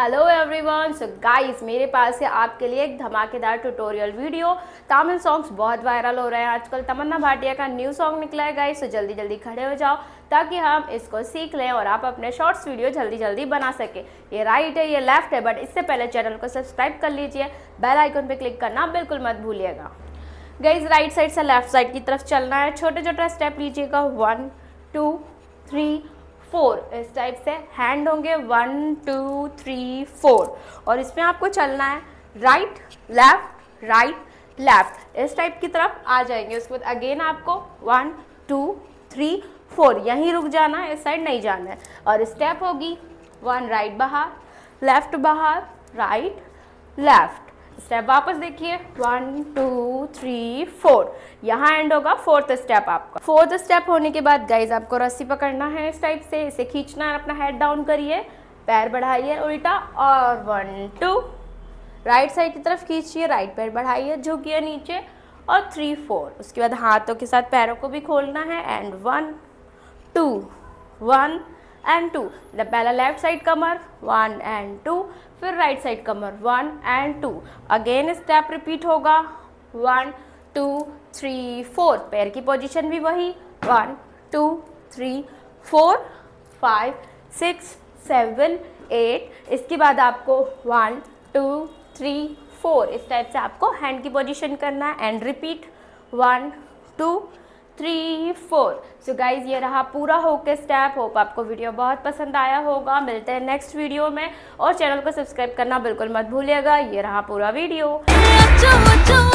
hello everyone so guys मेरे पास है आपके लिए एक धमाकेदार ट्यूटोरियल वीडियो तमिल सॉन्ग्स बहुत वायरल हो रहे हैं आजकल तमन्ना भाटिया का न्यू सॉन्ग निकला है गाइस तो जल्दी जल्दी खड़े हो जाओ ताकि हम इसको सीख लें और आप अपने शॉर्ट्स वीडियो जल्दी जल्दी बना सके ये राइट है ये लेफ्ट है बट इससे पहले चैनल को सब्सक्राइब कर लीजिए बेल आइकन पर क्लिक करना बिल्कुल मत भूलिएगा गाइज राइट साइड से लेफ्ट साइड की तरफ चलना है छोटे छोटे स्टेप लीजिएगा वन टू थ्री फोर इस टाइप से हैंड होंगे वन टू थ्री फोर और इसमें आपको चलना है राइट लेफ्ट राइट लेफ्ट इस टाइप की तरफ आ जाएंगे उसके बाद अगेन आपको वन टू थ्री फोर यहीं रुक जाना है इस साइड नहीं जाना है और स्टेप होगी वन राइट बाहर लेफ्ट बाहर राइट लेफ्ट स्टेप वापस देखिए वन टू थ्री फोर यहाँ एंड होगा फोर्थ स्टेप आपका फोर्थ स्टेप होने के बाद गाइज आपको रस्सी पकड़ना है इस टाइप से इसे खींचना है अपना हेड डाउन करिए पैर बढ़ाइए उल्टा और वन टू राइट साइड की तरफ खींचिए राइट पैर बढ़ाइए झुकिए नीचे और थ्री फोर उसके बाद हाथों के साथ पैरों को भी खोलना है and one two one and two मतलब पहला लेफ्ट साइड कमर वन एंड टू फिर राइट साइड कमर one and two again step repeat होगा वन टू थ्री फोर पैर की पोजीशन भी वही one two three four five six seven eight इसके बाद आपको वन टू थ्री फोर इस टाइप से आपको हैंड की पोजीशन करना है and repeat one two three four so guys ये रहा पूरा होके स्टेप होप आपको वीडियो बहुत पसंद आया होगा मिलते हैं नेक्स्ट वीडियो में और चैनल को सब्सक्राइब करना बिल्कुल मत भूलिएगा ये रहा पूरा वीडियो